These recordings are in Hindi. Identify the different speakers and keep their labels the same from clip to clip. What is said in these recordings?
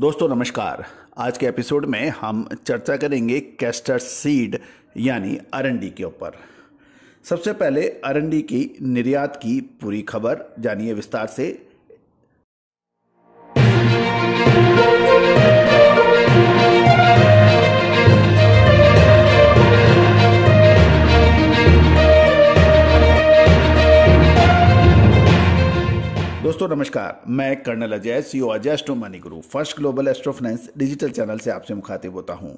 Speaker 1: दोस्तों नमस्कार आज के एपिसोड में हम चर्चा करेंगे कैस्टर सीड यानी अरंडी के ऊपर सबसे पहले अरंडी की निर्यात की पूरी खबर जानिए विस्तार से दोस्तों नमस्कार मैं colonel Ajay CO e Ajay astro money guru first global astro finance digital channel से आपसे मुखातिब होता हूं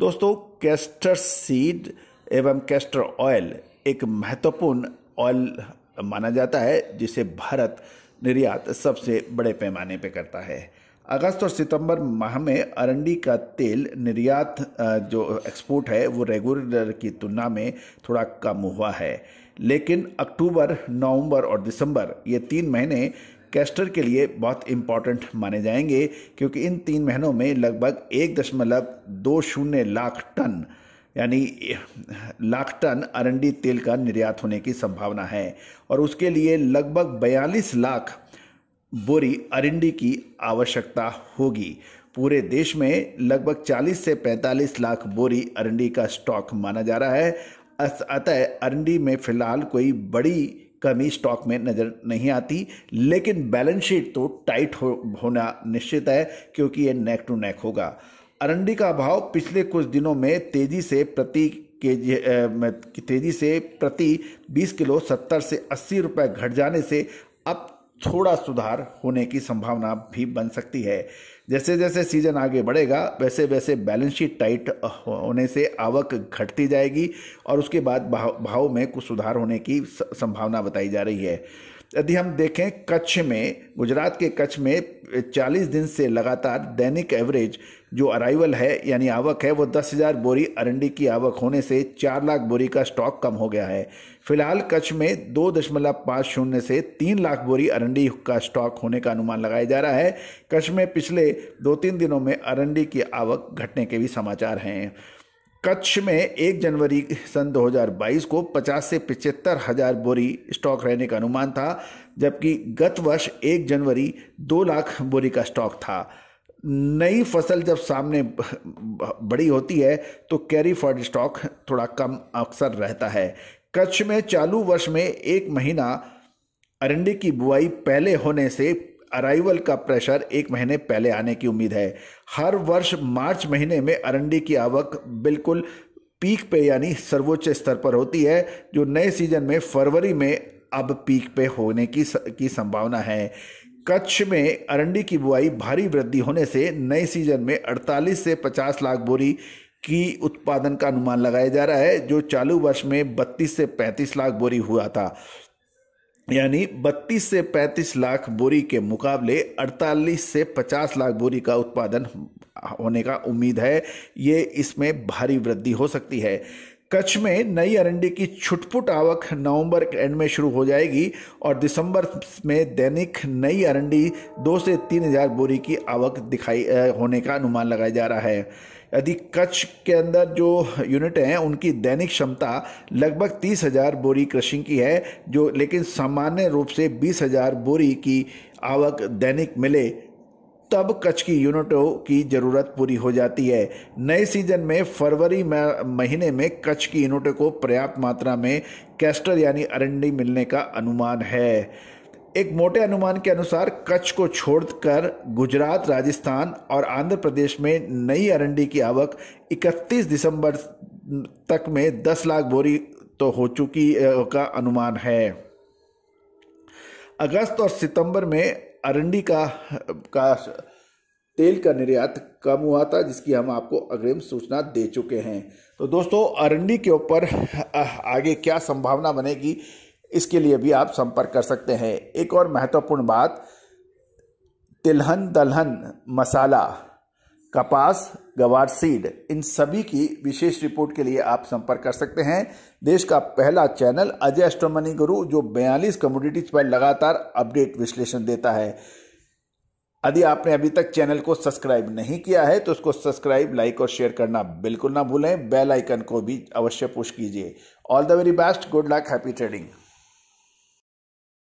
Speaker 1: दोस्तों कैस्टर सीड एवं कैस्टर ऑयल एक महत्वपूर्ण ऑयल माना जाता है जिसे भारत निर्यात सबसे बड़े पैमाने पर करता है अगस्त और सितंबर माह में अरंडी का तेल निर्यात जो एक्सपोर्ट है वो रेगुलर की तुलना में थोड़ा कम हुआ है लेकिन अक्टूबर नवंबर और दिसंबर ये तीन महीने कैस्टर के लिए बहुत इम्पॉर्टेंट माने जाएंगे क्योंकि इन तीन महीनों में लगभग एक दशमलव दो शून्य लाख टन यानी लाख टन अरंडी तेल का निर्यात होने की संभावना है और उसके लिए लगभग बयालीस लाख बोरी अरंडी की आवश्यकता होगी पूरे देश में लगभग 40 से 45 लाख बोरी अरंडी का स्टॉक माना जा रहा है अतः अरंडी में फिलहाल कोई बड़ी कमी स्टॉक में नज़र नहीं आती लेकिन बैलेंस शीट तो टाइट हो होना निश्चित है क्योंकि ये नेक टू नेक होगा अरंडी का भाव पिछले कुछ दिनों में तेज़ी से प्रति के तेज़ी से प्रति 20 किलो 70 से 80 रुपए घट जाने से अब थोड़ा सुधार होने की संभावना भी बन सकती है जैसे जैसे सीजन आगे बढ़ेगा वैसे वैसे बैलेंस शीट टाइट होने से आवक घटती जाएगी और उसके बाद भाव भाव में कुछ सुधार होने की संभावना बताई जा रही है यदि हम देखें कच्छ में गुजरात के कच्छ में 40 दिन से लगातार दैनिक एवरेज जो अराइवल है यानी आवक है वो 10,000 बोरी अरंडी की आवक होने से 4 लाख बोरी का स्टॉक कम हो गया है फिलहाल कच्छ में दो दशमलव पाँच शून्य से तीन लाख बोरी अरंडी का स्टॉक होने का अनुमान लगाया जा रहा है कच्छ में पिछले दो तीन दिनों में अरंडी की आवक घटने के भी समाचार हैं कच्छ में एक जनवरी सन 2022 को 50 से पिचहत्तर हजार बोरी स्टॉक रहने का अनुमान था जबकि गत वर्ष एक जनवरी दो लाख बोरी का स्टॉक था नई फसल जब सामने बड़ी होती है तो कैरी फॉर्ड स्टॉक थोड़ा कम अक्सर रहता है कच्छ में चालू वर्ष में एक महीना अरंडी की बुआई पहले होने से अराइवल का प्रेशर एक महीने पहले आने की उम्मीद है हर वर्ष मार्च महीने में अरंडी की आवक बिल्कुल पीक पे यानी सर्वोच्च स्तर पर होती है जो नए सीजन में फरवरी में अब पीक पे होने की की संभावना है कच्छ में अरंडी की बुआई भारी वृद्धि होने से नए सीजन में 48 से 50 लाख बोरी की उत्पादन का अनुमान लगाया जा रहा है जो चालू वर्ष में 32 से 35 लाख बोरी हुआ था यानी 32 से 35 लाख बोरी के मुकाबले 48 से 50 लाख बोरी का उत्पादन होने का उम्मीद है ये इसमें भारी वृद्धि हो सकती है कच्छ में नई अरंडी की छुटपुट आवक नवंबर के एंड में शुरू हो जाएगी और दिसंबर में दैनिक नई अरंडी दो से तीन हजार बोरी की आवक दिखाई होने का अनुमान लगाया जा रहा है यदि कच्छ के अंदर जो यूनिट हैं उनकी दैनिक क्षमता लगभग तीस हजार बोरी क्रशिंग की है जो लेकिन सामान्य रूप से बीस हजार बोरी की आवक दैनिक मिले तब कच्छ की यूनिटों की ज़रूरत पूरी हो जाती है नए सीजन में फरवरी महीने में कच्छ की यूनिटों को पर्याप्त मात्रा में कैस्टर यानी अरंडी मिलने का अनुमान है एक मोटे अनुमान के अनुसार कच्छ को छोड़कर गुजरात राजस्थान और आंध्र प्रदेश में नई अरंडी की आवक 31 दिसंबर तक में 10 लाख बोरी तो हो चुकी का अनुमान है अगस्त और सितंबर में अरंडी का का तेल का निर्यात कम हुआ था जिसकी हम आपको अग्रिम सूचना दे चुके हैं तो दोस्तों अरंडी के ऊपर आगे क्या संभावना बनेगी इसके लिए भी आप संपर्क कर सकते हैं एक और महत्वपूर्ण बात तिलहन दलहन मसाला कपास गवार सीड इन सभी की विशेष रिपोर्ट के लिए आप संपर्क कर सकते हैं देश का पहला चैनल अजय एस्ट्रोमनी गुरु जो 42 कमोडिटीज पर लगातार अपडेट विश्लेषण देता है यदि आपने अभी तक चैनल को सब्सक्राइब नहीं किया है तो उसको सब्सक्राइब लाइक और शेयर करना बिल्कुल ना भूलें बेल आइकन को भी अवश्य पुश कीजिए all the very best good luck happy trading